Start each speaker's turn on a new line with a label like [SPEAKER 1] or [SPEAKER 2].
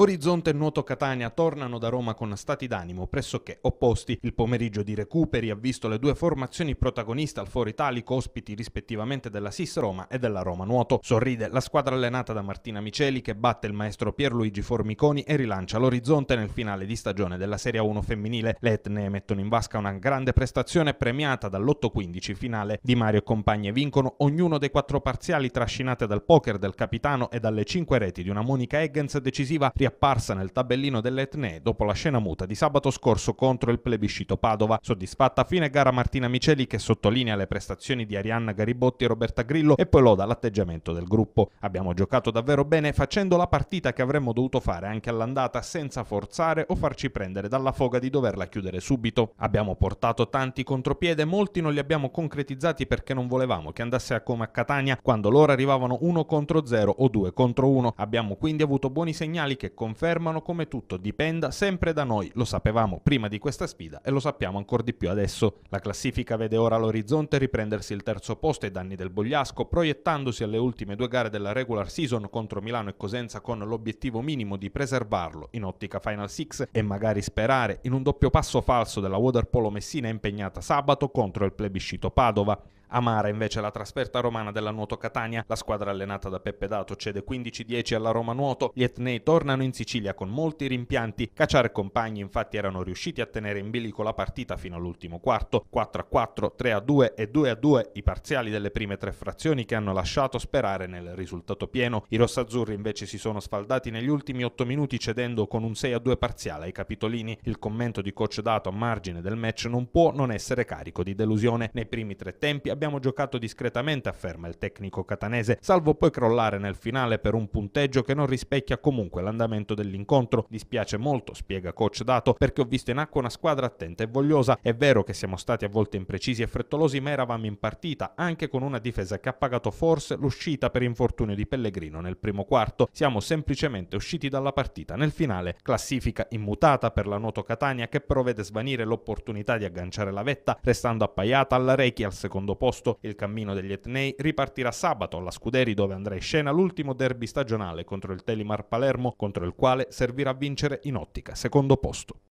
[SPEAKER 1] Orizzonte e Nuoto Catania tornano da Roma con stati d'animo pressoché opposti. Il pomeriggio di recuperi ha visto le due formazioni protagoniste al Foro Italico, ospiti rispettivamente della SIS Roma e della Roma Nuoto. Sorride la squadra allenata da Martina Miceli che batte il maestro Pierluigi Formiconi e rilancia l'orizzonte nel finale di stagione della Serie 1 femminile. Le etne mettono in vasca una grande prestazione premiata dall'8-15 finale. Di Mario e compagni vincono ognuno dei quattro parziali trascinate dal poker del capitano e dalle cinque reti di una Monica Eggens decisiva riaperta apparsa nel tabellino dell'Etnè dopo la scena muta di sabato scorso contro il plebiscito Padova. Soddisfatta a fine gara Martina Miceli che sottolinea le prestazioni di Arianna Garibotti e Roberta Grillo e poi loda l'atteggiamento del gruppo. Abbiamo giocato davvero bene facendo la partita che avremmo dovuto fare anche all'andata senza forzare o farci prendere dalla foga di doverla chiudere subito. Abbiamo portato tanti contropiede, molti non li abbiamo concretizzati perché non volevamo che andasse a come a Catania quando loro arrivavano 1 contro 0 o 2 contro 1. Abbiamo quindi avuto buoni segnali che confermano come tutto dipenda sempre da noi. Lo sapevamo prima di questa sfida e lo sappiamo ancora di più adesso. La classifica vede ora all'orizzonte riprendersi il terzo posto ai danni del Bogliasco, proiettandosi alle ultime due gare della regular season contro Milano e Cosenza con l'obiettivo minimo di preservarlo in ottica Final 6 e magari sperare in un doppio passo falso della Waterpolo Messina impegnata sabato contro il plebiscito Padova. Amara invece la trasferta romana della Nuoto Catania, la squadra allenata da Peppe Dato cede 15-10 alla Roma Nuoto, gli etnei tornano in Sicilia con molti rimpianti, Cacciare e compagni infatti erano riusciti a tenere in bilico la partita fino all'ultimo quarto, 4-4, 3-2 e 2-2 i parziali delle prime tre frazioni che hanno lasciato sperare nel risultato pieno, i rossazzurri invece si sono sfaldati negli ultimi 8 minuti cedendo con un 6-2 parziale ai capitolini, il commento di coach Dato a margine del match non può non essere carico di delusione, nei primi tre tempi abbiamo abbiamo giocato discretamente, afferma il tecnico catanese, salvo poi crollare nel finale per un punteggio che non rispecchia comunque l'andamento dell'incontro. Dispiace molto, spiega coach Dato, perché ho visto in acqua una squadra attenta e vogliosa. È vero che siamo stati a volte imprecisi e frettolosi, ma eravamo in partita, anche con una difesa che ha pagato forse l'uscita per infortunio di Pellegrino nel primo quarto. Siamo semplicemente usciti dalla partita nel finale, classifica immutata per la Noto Catania che però vede svanire l'opportunità di agganciare la vetta, restando appaiata alla Reiki al secondo posto agosto. Il cammino degli Etnei ripartirà sabato alla Scuderi dove andrà in scena l'ultimo derby stagionale contro il Telimar Palermo contro il quale servirà a vincere in ottica secondo posto.